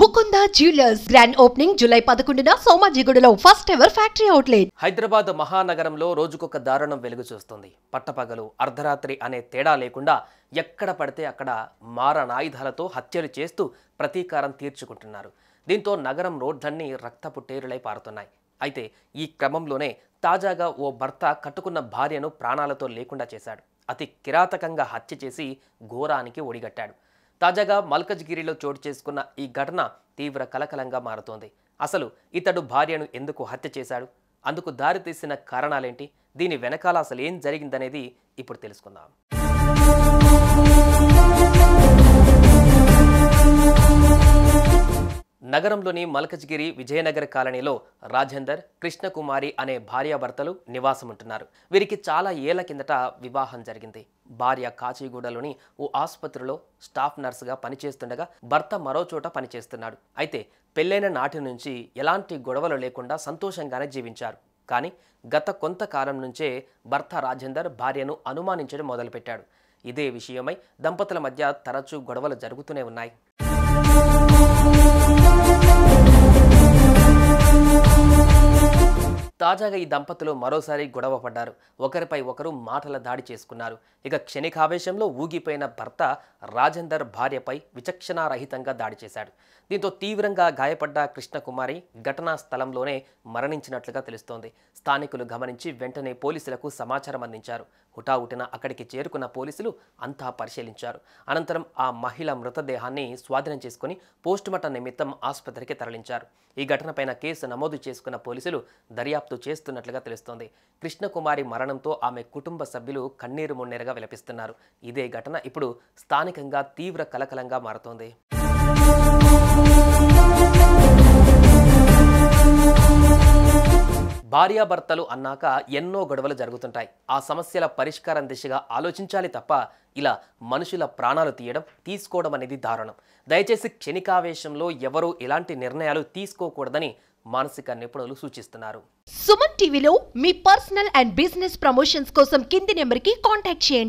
Mukunda jewellers grand opening July పదకొండున సోమాజిగూడలో first ever factory outlet Hyderabad మహానగరంలో రోజుకొక దారుణం వెలుగు చూస్తుంది పట్టపగలు అర్ధరాత్రి అనే తేడా లేకుండా ఎక్కడ పడితే అక్కడ మారణాయుధాలతో హత్యలు చేస్తూ ప్రతీకారం తీర్చుకుంటున్నారు దీంతో నగరం రోడ్లన్నీ పుట్టేరులై పారుతున్నాయి అయితే ఈ క్రమంలోనే తాజాగా ఓ భర్త కట్టుకున్న భార్యను ప్రాణాలతో లేకుండా చేశాడు అతి కిరాతకంగా హత్య చేసి ఘోరానికి ఒడిగట్టాడు తాజాగా మల్కజ్గిరిలో చోటు చేసుకున్న ఈ ఘటన తీవ్ర కలకలంగా మారుతోంది అసలు ఇతడు భార్యను ఎందుకు హత్య చేశాడు అందుకు దారితీసిన కారణాలేంటి దీని వెనకాల అసలు ఏం జరిగిందనేది ఇప్పుడు తెలుసుకుందాం నగరంలోని మల్కజ్గిరి విజయనగర కాలనీలో రాజేందర్ కృష్ణకుమారి అనే భార్యాభర్తలు నివాసముంటున్నారు వీరికి చాలా ఏళ్ల కిందట వివాహం జరిగింది భార్య కాచిగూడలోని ఓ ఆసుపత్రిలో స్టాఫ్ నర్సుగా పనిచేస్తుండగా భర్త మరోచోట పనిచేస్తున్నాడు అయితే పెళ్ళైన నాటి నుంచి ఎలాంటి గొడవలు లేకుండా సంతోషంగానే జీవించారు కానీ గత కొంతకాలం నుంచే భర్త రాజేందర్ భార్యను అనుమానించడం మొదలుపెట్టాడు ఇదే విషయమై దంపతుల మధ్య తరచూ గొడవలు జరుగుతూనే ఉన్నాయి తాజాగా ఈ దంపతులు మరోసారి గొడవ పడ్డారు ఒకరిపై ఒకరు మాటల దాడి చేసుకున్నారు ఇక క్షణికావేశంలో ఊగిపోయిన భర్త రాజేందర్ భార్యపై విచక్షణారహితంగా దాడి చేశాడు దీంతో తీవ్రంగా గాయపడ్డ కృష్ణకుమారి ఘటనా స్థలంలోనే మరణించినట్లుగా తెలుస్తోంది స్థానికులు గమనించి వెంటనే పోలీసులకు సమాచారం అందించారు హుటాహుటిన అక్కడికి చేరుకున్న పోలీసులు అంతా పరిశీలించారు అనంతరం ఆ మహిళ మృతదేహాన్ని స్వాధీనం చేసుకుని పోస్టుమార్టం నిమిత్తం ఆసుపత్రికి తరలించారు ఈ ఘటనపైన కేసు నమోదు చేసుకున్న పోలీసులు దర్యాప్తు దర్యాప్తు చేస్తున్నట్లుగా తెలుస్తోంది కృష్ణకుమారి మరణంతో ఆమె కుటుంబ సభ్యులు కన్నీరు మున్నేరుగా విలపిస్తున్నారు ఇదే ఘటన ఇప్పుడు స్థానికంగా తీవ్ర కలకలంగా మారుతోంది భార్యాభర్తలు అన్నాక ఎన్నో గొడవలు జరుగుతుంటాయి ఆ సమస్యల పరిష్కారం దిశగా ఆలోచించాలి తప్ప ఇలా మనుషుల ప్రాణాలు తీయడం తీసుకోవడం అనేది దారుణం దయచేసి క్షణికావేశంలో ఎవరూ ఎలాంటి నిర్ణయాలు తీసుకోకూడదని మానసిక నిపుణులు సూచిస్తున్నారు సుమన్ టీవీలో మీ పర్సనల్ అండ్ బిజినెస్ ప్రమోషన్స్ కోసం కింది నెంబర్కి కాంటాక్ట్ చేయండి